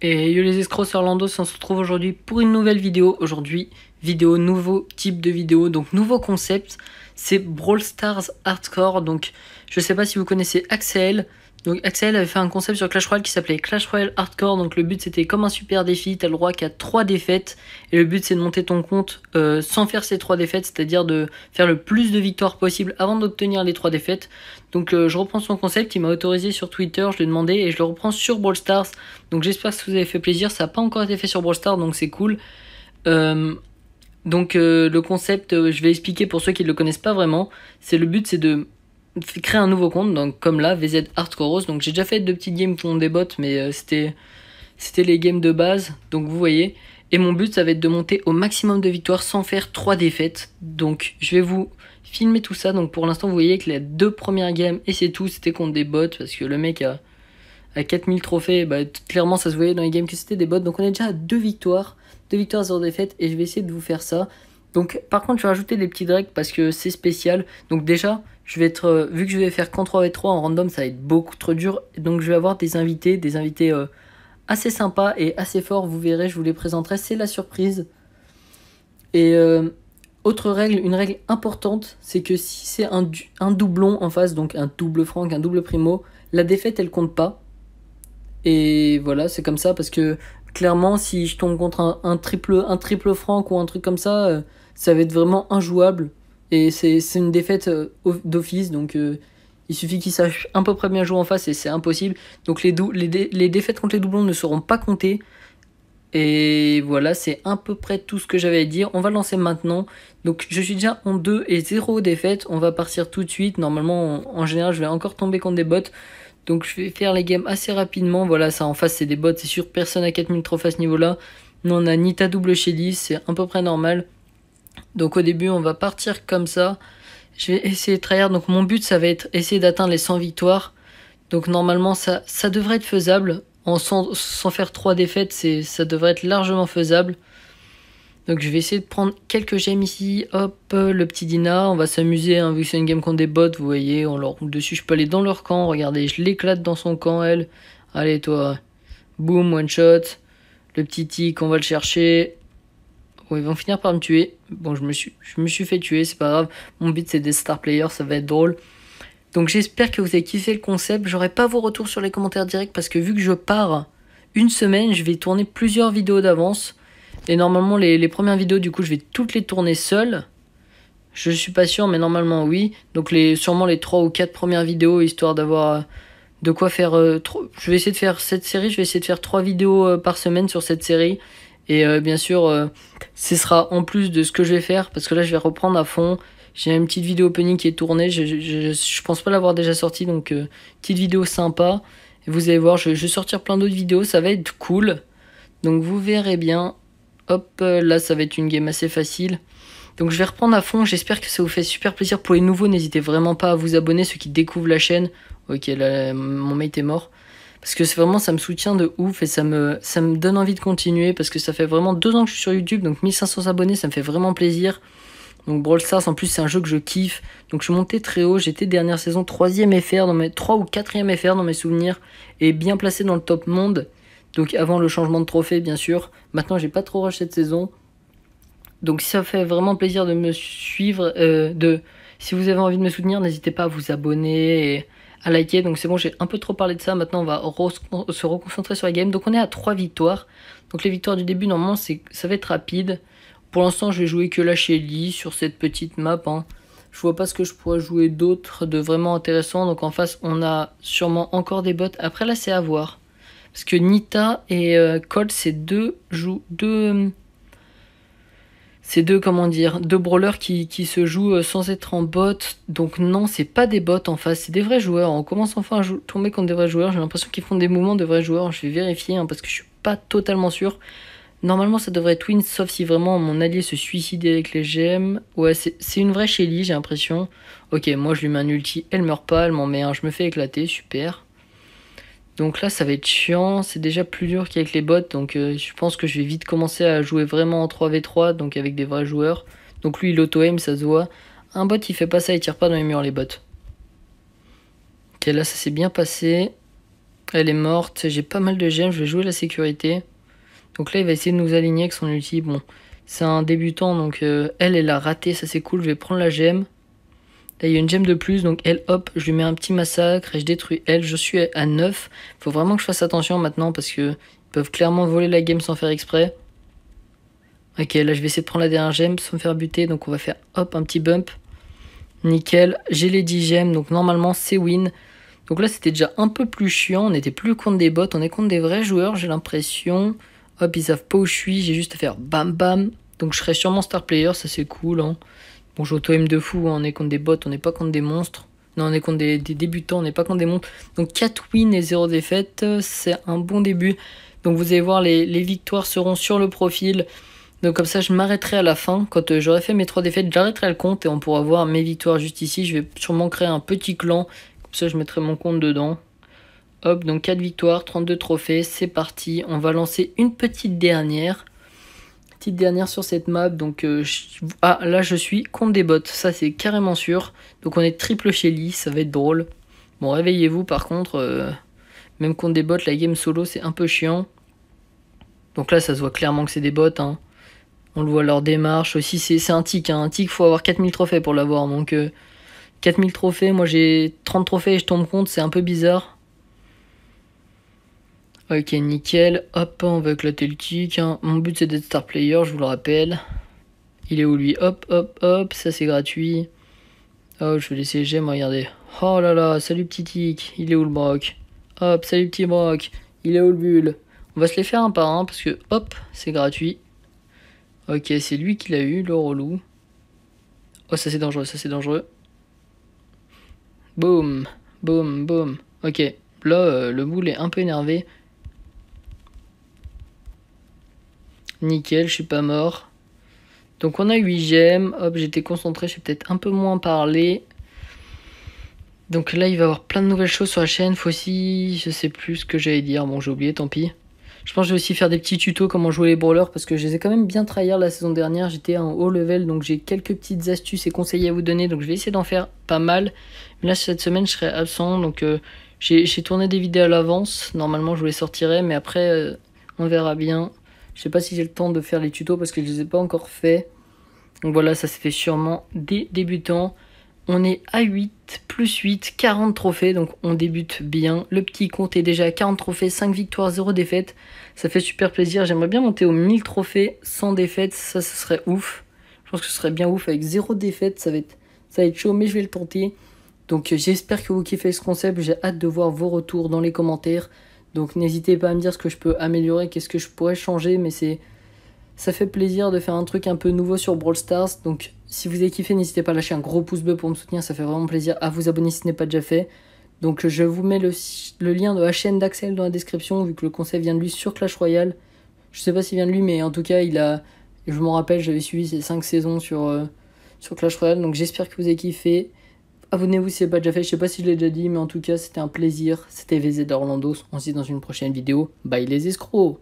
Et yo les escrocs, Orlando, on se retrouve aujourd'hui pour une nouvelle vidéo. Aujourd'hui, vidéo, nouveau type de vidéo, donc nouveau concept. C'est Brawl Stars Hardcore. Donc, je sais pas si vous connaissez Axel, donc Axel avait fait un concept sur Clash Royale qui s'appelait Clash Royale Hardcore. Donc le but c'était comme un super défi, t'as le droit qu'à 3 défaites. Et le but c'est de monter ton compte euh, sans faire ces 3 défaites, c'est-à-dire de faire le plus de victoires possible avant d'obtenir les 3 défaites. Donc euh, je reprends son concept, il m'a autorisé sur Twitter, je l'ai demandé et je le reprends sur Brawl Stars. Donc j'espère que ça vous avez fait plaisir, ça n'a pas encore été fait sur Brawl Stars donc c'est cool. Euh, donc le concept, je vais expliquer pour ceux qui ne le connaissent pas vraiment, c'est le but c'est de créer un nouveau compte, donc comme là, VZ Hardcore Donc j'ai déjà fait deux petites games qui ont des bots, mais euh, c'était c'était les games de base, donc vous voyez. Et mon but, ça va être de monter au maximum de victoires sans faire trois défaites. Donc je vais vous filmer tout ça. Donc pour l'instant, vous voyez que les deux premières games, et c'est tout, c'était contre des bots, parce que le mec a, a 4000 trophées. Bah, clairement, ça se voyait dans les games que c'était des bots. Donc on est déjà à deux victoires, deux victoires sans défaite, et je vais essayer de vous faire ça. Donc par contre, je vais rajouter des petits drags parce que c'est spécial. Donc déjà, je vais être, euh, vu que je vais faire 3 et 3 en random, ça va être beaucoup trop dur. Donc je vais avoir des invités, des invités euh, assez sympas et assez forts. Vous verrez, je vous les présenterai. C'est la surprise. Et euh, autre règle, une règle importante, c'est que si c'est un, doublon en face, donc un double franc, un double primo, la défaite elle compte pas. Et voilà, c'est comme ça parce que clairement, si je tombe contre un, triple, un triple franc ou un truc comme ça, ça va être vraiment injouable. Et c'est une défaite euh, d'office, donc euh, il suffit qu'ils sache à peu près bien jouer en face et c'est impossible. Donc les, les, défaites contre les doublons ne seront pas comptées. Et voilà, c'est à peu près tout ce que j'avais à dire. On va lancer maintenant. Donc je suis déjà en 2 et 0 défaite. On va partir tout de suite. Normalement, en général, je vais encore tomber contre des bots. Donc je vais faire les games assez rapidement. Voilà, ça en face, c'est des bots. C'est sûr, personne à 4000 trophées à ce niveau-là. Nous, on a Nita double chez 10. C'est à peu près normal. Donc au début, on va partir comme ça. Je vais essayer de trahir. Donc mon but, ça va être essayer d'atteindre les 100 victoires. Donc normalement, ça, ça devrait être faisable. En, sans, faire 3 défaites, ça devrait être largement faisable. Donc je vais essayer de prendre quelques gemmes ici. Hop, le petit Dina. On va s'amuser, hein, vu que c'est une game contre des bots. Vous voyez, on leur roule dessus. Je peux aller dans leur camp. Regardez, je l'éclate dans son camp, elle. Allez, toi. Boum, one shot. Le petit tic, on va le chercher ils vont finir par me tuer. Bon, je me suis, je me suis fait tuer, c'est pas grave. Mon but, c'est des star players, ça va être drôle. Donc j'espère que vous avez kiffé le concept. J'aurai pas vos retours sur les commentaires directs parce que vu que je pars une semaine, je vais tourner plusieurs vidéos d'avance. Et normalement, les, premières vidéos, du coup, je vais toutes les tourner seules. Je suis pas sûr, mais normalement, oui. Donc sûrement les 3 ou 4 premières vidéos, histoire d'avoir euh, de quoi faire... Euh, trop... Je vais essayer de faire cette série, je vais essayer de faire 3 vidéos euh, par semaine sur cette série. Et euh, bien sûr, euh, ce sera en plus de ce que je vais faire, parce que là, je vais reprendre à fond. J'ai une petite vidéo opening qui est tournée. Je, je, pense pas l'avoir déjà sortie, donc euh, petite vidéo sympa. vous allez voir, je, vais sortir plein d'autres vidéos. Ça va être cool. Donc vous verrez bien. Hop, là, ça va être une game assez facile. Donc je vais reprendre à fond. J'espère que ça vous fait super plaisir. Pour les nouveaux, n'hésitez vraiment pas à vous abonner. Ceux qui découvrent la chaîne. Ok, là, mon mate est mort parce que c'est vraiment ça me soutient de ouf et ça me ça me donne envie de continuer parce que ça fait vraiment deux ans que je suis sur YouTube donc 1500 abonnés ça me fait vraiment plaisir donc Brawl Stars en plus c'est un jeu que je kiffe donc je suis monté très haut j'étais dernière saison troisième FR dans mes trois ou quatrième FR dans mes souvenirs et bien placé dans le top monde donc avant le changement de trophée bien sûr maintenant j'ai pas trop rush cette saison donc ça fait vraiment plaisir de me suivre euh, de si vous avez envie de me soutenir n'hésitez pas à vous abonner et à liker. Donc c'est bon, j'ai un peu trop parlé de ça. Maintenant, on va se reconcentrer sur la game. Donc on est à 3 victoires. Donc les victoires du début, normalement, ça va être rapide. Pour l'instant, je vais jouer que la Shelly sur cette petite map. Hein. Je vois pas ce que je pourrais jouer d'autre de vraiment intéressant. Donc en face, on a sûrement encore des bots. Après, là, c'est à voir. Parce que Nita et Cole euh, Colt, c'est deux, deux, c'est deux comment dire deux brawlers qui, qui, se jouent euh, sans être en bot donc non c'est pas des bots en face c'est des vrais joueurs on commence enfin à tomber contre des vrais joueurs j'ai l'impression qu'ils font des mouvements de vrais joueurs je vais vérifier hein, parce que je suis pas totalement sûr normalement ça devrait être win sauf si vraiment mon allié se suicidait avec les gemmes. ouais c'est une vraie Shelly j'ai l'impression ok moi je lui mets un ulti elle meurt pas elle m'en met un je me fais éclater super donc là, ça va être chiant. C'est déjà plus dur qu'avec les bots. Donc euh, je pense que je vais vite commencer à jouer vraiment en 3v3, donc avec des vrais joueurs. Donc lui, il auto-aim, ça se voit. Un bot, il fait pas ça, il tire pas dans les murs, les bots. Ok, là, ça s'est bien passé. Elle est morte. J'ai pas mal de gemmes, je vais jouer la sécurité. Donc là, il va essayer de nous aligner avec son ulti. Bon, c'est un débutant, donc euh, elle, elle a raté, ça c'est cool. Je vais prendre la gemme. Et il y a une gemme de plus, donc elle, hop, je lui mets un petit massacre et je détruis elle. Je suis à 9. Faut vraiment que je fasse attention maintenant parce que peuvent clairement voler la game sans faire exprès. Ok, là je vais essayer de prendre la dernière gemme sans me faire buter. Donc on va faire hop, un petit bump. Nickel, j'ai les 10 gemmes, donc normalement c'est win. Donc là c'était déjà un peu plus chiant, on n'était plus contre des bots, on est contre des vrais joueurs, j'ai l'impression. Hop, ils savent pas où je suis, j'ai juste à faire bam bam. Donc je serai sûrement star player, ça c'est cool. Hein. Bon, joue aime de fou, hein, on est contre des bots, on n'est pas contre des monstres. Non, on est contre des, débutants, on n'est pas contre des monstres. Donc 4 wins et 0 défaite, c'est un bon début. Donc vous allez voir, les, les, victoires seront sur le profil. Donc comme ça, je m'arrêterai à la fin. Quand euh, j'aurai fait mes 3 défaites, j'arrêterai le compte et on pourra voir mes victoires juste ici. Je vais sûrement créer un petit clan. Comme ça, je mettrai mon compte dedans. Hop, donc 4 victoires, 32 trophées, c'est parti. On va lancer une petite dernière. Petite dernière sur cette map, donc euh, ah, là je suis contre des bots, ça c'est carrément sûr. Donc on est triple chez Lee, ça va être drôle. Bon, réveillez-vous par contre, euh, même contre des bots, la game solo c'est un peu chiant. Donc là ça se voit clairement que c'est des bots. Hein. On le voit leur démarche aussi, c'est un tic, hein. un tic faut avoir 4000 trophées pour l'avoir. Donc 4000 euh, trophées, moi j'ai 30 trophées et je tombe compte, c'est un peu bizarre. Ok, nickel. Hop, on va éclater le kick. Hein. Mon but c'est d'être star player, je vous le rappelle. Il est où lui Hop, hop, hop. Ça c'est gratuit. Oh, je vais laisser j'aime, regardez. Oh là là, salut petit tic. Il est où le broc Hop, salut petit broc. Il est où le bull On va se les faire un par un parce que hop, c'est gratuit. Ok, c'est lui qui l'a eu, le relou. Oh, ça c'est dangereux, ça c'est dangereux. Boum, boum, boum. Ok, là, euh, le moule est un peu énervé. nickel, je suis pas mort. Donc on a 8 gemmes hop, j'étais concentré, je suis peut-être un peu moins parlé. Donc là, il va y avoir plein de nouvelles choses sur la chaîne. Faut aussi, je sais plus ce que j'allais dire. Bon, j'ai oublié, tant pis. Je pense que je vais aussi faire des petits tutos comment jouer les brawlers parce que je les ai quand même bien trahir la saison dernière. J'étais en haut level, donc j'ai quelques petites astuces et conseils à vous donner. Donc je vais essayer d'en faire pas mal. Mais là, cette semaine, je serai absent. Donc euh, j'ai tourné des vidéos à l'avance. Normalement, je vous les sortirai, mais après, euh, on verra bien. Je sais pas si j'ai le temps de faire les tutos parce que je les ai pas encore fait. Donc voilà, ça se fait sûrement des débutants. On est à 8, plus 8, 40 trophées, donc on débute bien. Le petit compte est déjà à 40 trophées, 5 victoires, 0 défaites. Ça fait super plaisir, j'aimerais bien monter aux 1000 trophées sans défaite, ça ce serait ouf. Je pense que ce serait bien ouf avec 0 défaite, ça va être, ça va être chaud, mais je vais le tenter. Donc euh, j'espère que vous kiffez ce concept, j'ai hâte de voir vos retours dans les commentaires. Donc n'hésitez pas à me dire ce que je peux améliorer, qu'est-ce que je pourrais changer, mais c'est ça fait plaisir de faire un truc un peu nouveau sur Brawl Stars. Donc si vous avez kiffé, n'hésitez pas à lâcher un gros pouce bleu pour me soutenir, ça fait vraiment plaisir. À vous abonner si ce n'est pas déjà fait. Donc je vous mets le, lien de la chaîne d'Axel dans la description, vu que le conseil vient de lui sur Clash Royale. Je sais pas s'il vient de lui, mais en tout cas, il a. Je m'en rappelle, j'avais suivi ses 5 saisons sur, euh, sur Clash Royale. Donc j'espère que vous avez kiffé. Abonnez-vous si ce n'est pas déjà fait, je sais pas si je l'ai déjà dit, mais en tout cas, c'était un plaisir. C'était VZ d'Orlando. On se dit dans une prochaine vidéo. Bye les escrocs!